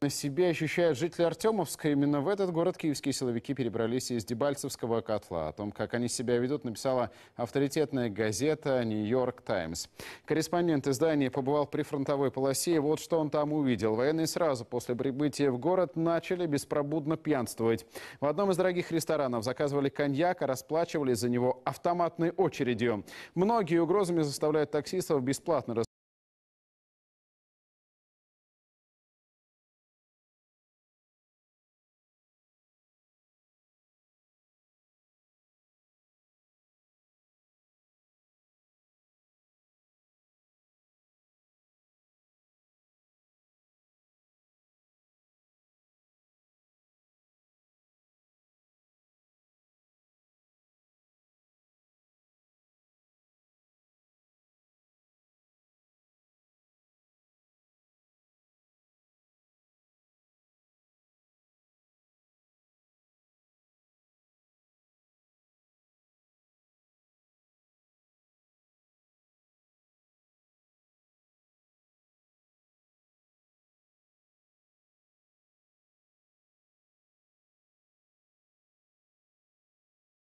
На себе ощущают жители Артемовска. Именно в этот город киевские силовики перебрались из Дебальцевского котла. О том, как они себя ведут, написала авторитетная газета «Нью-Йорк Таймс». Корреспондент издания побывал при фронтовой полосе, и вот что он там увидел. Военные сразу после прибытия в город начали беспробудно пьянствовать. В одном из дорогих ресторанов заказывали коньяк, а расплачивались за него автоматной очередью. Многие угрозами заставляют таксистов бесплатно